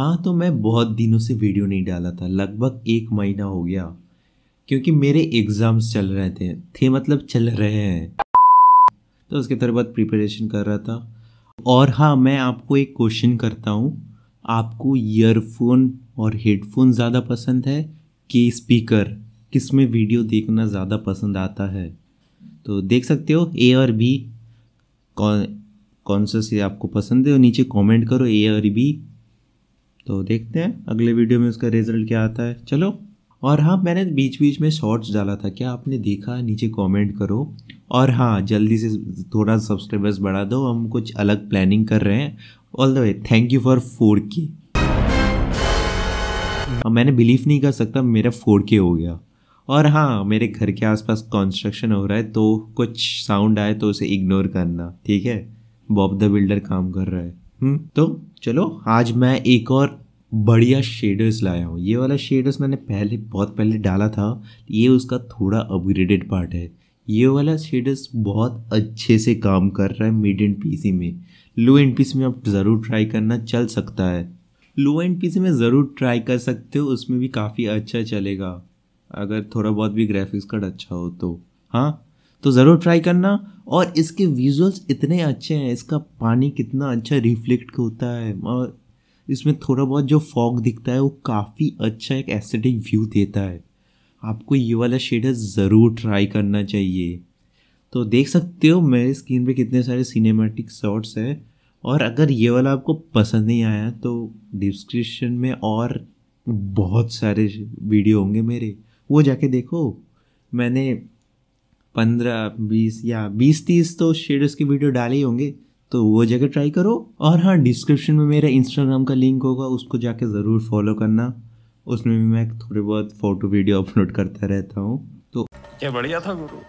हाँ तो मैं बहुत दिनों से वीडियो नहीं डाला था लगभग एक महीना हो गया क्योंकि मेरे एग्ज़ाम्स चल रहे थे थे मतलब चल रहे हैं तो उसके तरह बाद प्रिपरेशन कर रहा था और हाँ मैं आपको एक क्वेश्चन करता हूँ आपको ईयरफोन और हेडफोन ज़्यादा पसंद है कि स्पीकर किस में वीडियो देखना ज़्यादा पसंद आता है तो देख सकते हो ए और बी कौन कौन सा से आपको पसंद है और नीचे कमेंट करो ए और बी तो देखते हैं अगले वीडियो में उसका रिजल्ट क्या आता है चलो और हाँ मैंने बीच बीच में शॉर्ट्स डाला था क्या आपने देखा नीचे कमेंट करो और हाँ जल्दी से थोड़ा सब्सक्राइबर्स बढ़ा दो हम कुछ अलग प्लानिंग कर रहे हैं all the way thank you for four के मैंने बिलीव नहीं कर सकता मेरा फोर के हो गया और हाँ मेरे घर के आसपास कंस्ट्रक्शन हो रहा है तो कुछ साउंड आए तो उसे इग्नोर करना ठीक है बॉब द बिल्डर काम कर रहा है हम्म, तो चलो आज मैं एक और बढ़िया शेडर्स लाया हूँ ये वाला शेडर्स मैंने पहले बहुत पहले डाला था ये उसका थोड़ा अपग्रेडेड पार्ट है ये वाला शेडर्स बहुत अच्छे से काम कर रहा है मिड एंड पीसी में लो एंड पीसी में आप ज़रूर ट्राई करना चल सकता है लो एंड पीसी में ज़रूर ट्राई कर सकते हो उसमें भी काफ़ी अच्छा चलेगा अगर थोड़ा बहुत भी ग्राफिक्स कार्ड अच्छा हो तो हाँ तो ज़रूर ट्राई करना और इसके विजुअल्स इतने अच्छे हैं इसका पानी कितना अच्छा रिफ्लेक्ट होता है और इसमें थोड़ा बहुत जो फॉग दिखता है वो काफ़ी अच्छा एक एस्थेटिक व्यू देता है आपको ये वाला शेडर ज़रूर ट्राई करना चाहिए तो देख सकते हो मेरे स्क्रीन पे कितने सारे सिनेमेटिक शॉट्स हैं और अगर ये वाला आपको पसंद नहीं आया तो डिस्क्रिप्शन में और बहुत सारे वीडियो होंगे मेरे वो जाके देखो मैंने पंद्रह बीस या बीस तीस तो शेडर्स के वीडियो डाले ही होंगे तो वो जगह ट्राई करो और हाँ डिस्क्रिप्शन में मेरा इंस्टाग्राम का लिंक होगा उसको जाके ज़रूर फॉलो करना उसमें भी मैं थोड़े बहुत फ़ोटो वीडियो अपलोड करता रहता हूँ तो क्या बढ़िया था गुरु